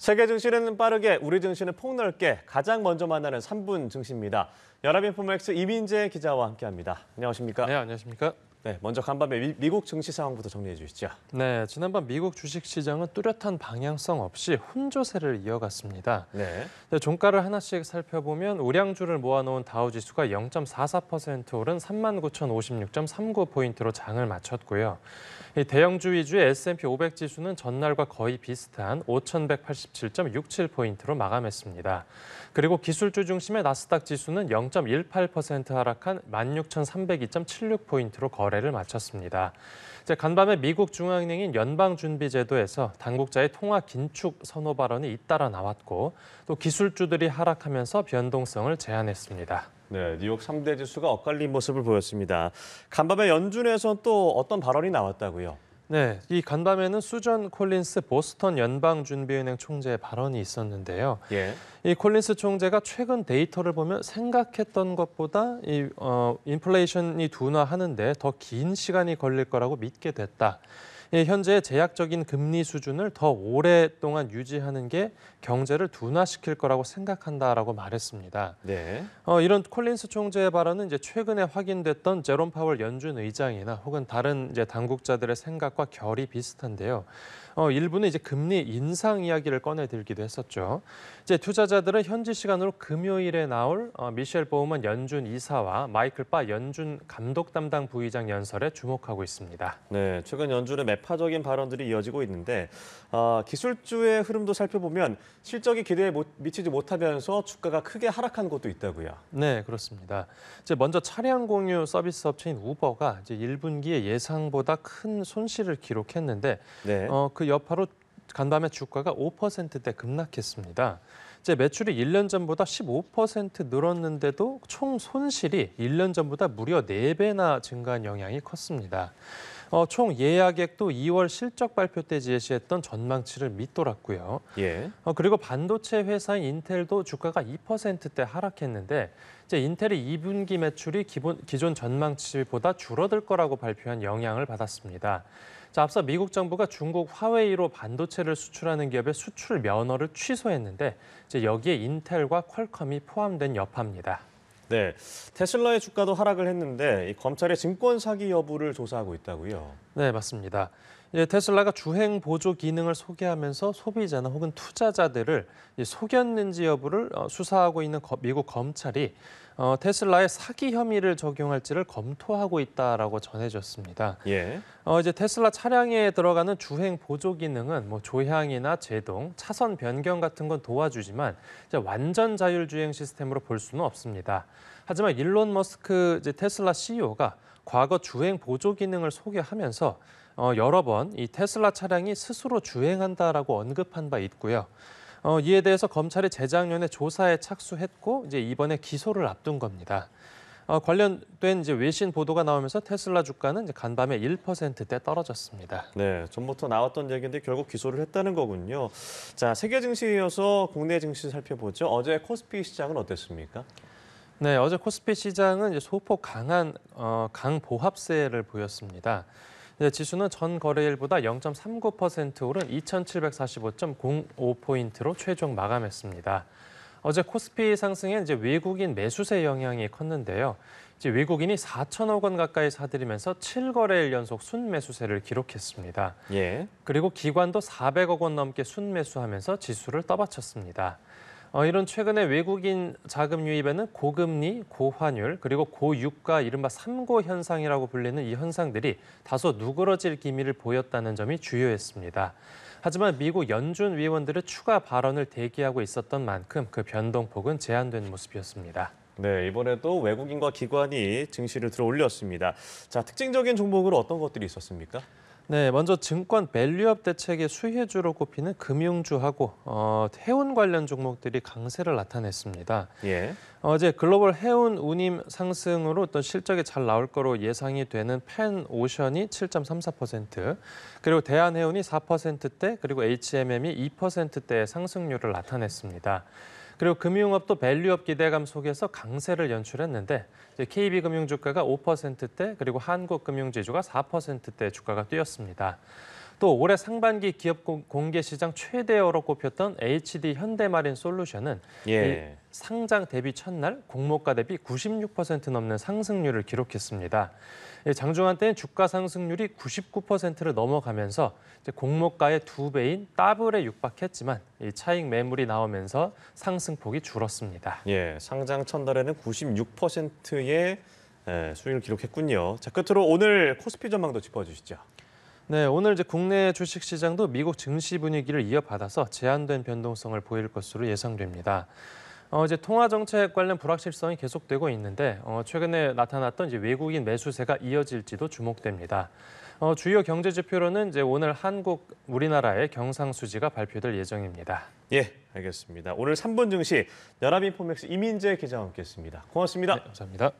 세계 증시는 빠르게, 우리 증시는 폭넓게 가장 먼저 만나는 3분 증시입니다. 연합인포맥스 이민재 기자와 함께합니다. 안녕하십니까? 네, 안녕하십니까? 네, 먼저 간밤에 미, 국 증시 상황부터 정리해 주시죠. 네, 지난밤 미국 주식 시장은 뚜렷한 방향성 없이 혼조세를 이어갔습니다. 네. 네 종가를 하나씩 살펴보면 우량주를 모아놓은 다우지수가 0.44% 오른 39,056.39포인트로 장을 마쳤고요. 이 대형주 위주의 S&P 500 지수는 전날과 거의 비슷한 5,187.67포인트로 마감했습니다. 그리고 기술주 중심의 나스닥 지수는 0.18% 하락한 16,302.76포인트로 거래 거래를 마쳤습니다. 간밤에 미국 중앙은행인 연방준비제도에서 당국자의 통화 긴축 선호 발언이 잇따라 나왔고 또 기술주들이 하락하면서 변동성을 제한했습니다. 네, 뉴욕 3대 지수가 엇갈린 모습을 보였습니다. 간밤에 연준에서또 어떤 발언이 나왔다고요? 네, 이 간밤에는 수전 콜린스 보스턴 연방준비은행 총재의 발언이 있었는데요. 예. 이 콜린스 총재가 최근 데이터를 보면 생각했던 것보다 이 어, 인플레이션이 둔화하는데 더 긴 시간이 걸릴 거라고 믿게 됐다. 예, 현재 제약적인 금리 수준을 더 오랫동안 유지하는 게 경제를 둔화시킬 거라고 생각한다라고 말했습니다. 네. 어, 이런 콜린스 총재의 발언은 이제 최근에 확인됐던 제롬 파월 연준 의장이나 혹은 다른 이제 당국자들의 생각과 결이 비슷한데요. 어, 일부는 이제 금리 인상 이야기를 꺼내들기도 했었죠. 이제 투자자들은 현지 시간으로 금요일에 나올 어, 미셸 보우먼 연준 이사와 마이클 바 연준 감독 담당 부의장 연설에 주목하고 있습니다. 네, 최근 연준의 매파적인 발언들이 이어지고 있는데 어, 기술주의 흐름도 살펴보면 실적이 기대에 못, 미치지 못하면서 주가가 크게 하락한 것도 있다고요. 네, 그렇습니다. 이제 먼저 차량 공유 서비스 업체인 우버가 이제 1분기에 예상보다 큰 손실을 기록했는데 네. 어, 그 여파로 간밤에 주가가 5%대 급락했습니다. 이제 매출이 1년 전보다 15% 늘었는데도 총 손실이 1년 전보다 무려 4배나 증가한 영향이 컸습니다. 어, 총 예약액도 2월 실적 발표 때 제시했던 전망치를 밑돌았고요. 예. 어, 그리고 반도체 회사인 인텔도 주가가 2%대 하락했는데 이제 인텔이 2분기 매출이 기본, 기존 전망치보다 줄어들 거라고 발표한 영향을 받았습니다. 자, 앞서 미국 정부가 중국 화웨이로 반도체를 수출하는 기업의 수출 면허를 취소했는데 이제 여기에 인텔과 퀄컴이 포함된 여파입니다. 네, 테슬라의 주가도 하락을 했는데 이 검찰의 증권 사기 여부를 조사하고 있다고요. 네, 맞습니다. 예, 테슬라가 주행 보조 기능을 소개하면서 소비자나 혹은 투자자들을 속였는지 여부를 어, 수사하고 있는 미국 검찰이 어, 테슬라의 사기 혐의를 적용할지를 검토하고 있다라고 전해졌습니다. 예. 어, 이제 테슬라 차량에 들어가는 주행 보조 기능은 뭐 조향이나 제동, 차선 변경 같은 건 도와주지만 완전 자율 주행 시스템으로 볼 수는 없습니다. 하지만 일론 머스크 테슬라 CEO가 과거 주행 보조 기능을 소개하면서 어, 여러 번 이 테슬라 차량이 스스로 주행한다라고 언급한 바 있고요. 어, 이에 대해서 검찰이 재작년에 조사에 착수했고 이제 이번에 기소를 앞둔 겁니다. 어, 관련된 이제 외신 보도가 나오면서 테슬라 주가는 간밤에 1%대 떨어졌습니다. 네, 전부터 나왔던 얘기인데 결국 기소를 했다는 거군요. 자, 세계 증시에 이어서 국내 증시 살펴보죠. 어제 코스피 시장은 어땠습니까? 네, 어제 코스피 시장은 이제 소폭 강한 어, 강보합세를 보였습니다. 이제 지수는 전 거래일보다 0.39% 오른 2,745.05 포인트로 최종 마감했습니다. 어제 코스피 상승에 이제 외국인 매수세 영향이 컸는데요. 이제 외국인이 4천억 원 가까이 사들이면서 7거래일 연속 순매수세를 기록했습니다. 예. 그리고 기관도 400억 원 넘게 순매수하면서 지수를 떠받쳤습니다. 어, 이런 최근에 외국인 자금 유입에는 고금리, 고환율, 그리고 고유가 이른바 삼고 현상이라고 불리는 이 현상들이 다소 누그러질 기미를 보였다는 점이 주요했습니다. 하지만 미국 연준 위원들의 추가 발언을 대기하고 있었던 만큼 그 변동폭은 제한된 모습이었습니다. 네, 이번에도 외국인과 기관이 증시를 들어 올렸습니다. 자, 특징적인 종목으로 어떤 것들이 있었습니까? 네, 먼저 증권 밸류업 대책의 수혜주로 꼽히는 금융주하고 어, 해운 관련 종목들이 강세를 나타냈습니다. 예. 어제 글로벌 해운 운임 상승으로 어떤 실적이 잘 나올 거로 예상이 되는 펜 오션이 7.34%, 그리고 대한해운이 4%대, 그리고 HMM이 2%대의 상승률을 나타냈습니다. 그리고 금융업도 밸류업 기대감 속에서 강세를 연출했는데 KB금융 주가가 5%대 그리고 한국금융지주가 4%대 주가가 뛰었습니다. 또 올해 상반기 기업 공개 시장 최대어로 꼽혔던 HD 현대마린 솔루션은 예. 상장 대비 첫날 공모가 대비 96% 넘는 상승률을 기록했습니다. 예, 장중한 때는 주가 상승률이 99%를 넘어가면서 공모가의 두 배인 더블에 육박했지만 차익 매물이 나오면서 상승폭이 줄었습니다. 예, 상장 첫날에는 96%의 예, 수익을 기록했군요. 자, 끝으로 오늘 코스피 전망도 짚어주시죠. 네, 오늘 이제 국내 주식 시장도 미국 증시 분위기를 이어받아서 제한된 변동성을 보일 것으로 예상됩니다. 어, 이제 통화 정책 관련 불확실성이 계속되고 있는데 어, 최근에 나타났던 이제 외국인 매수세가 이어질지도 주목됩니다. 어, 주요 경제 지표로는 이제 오늘 한국 우리나라의 경상수지가 발표될 예정입니다. 예, 알겠습니다. 오늘 3분 증시 연합인포맥스 이민재 기자와 함께했습니다. 고맙습니다. 네, 감사합니다.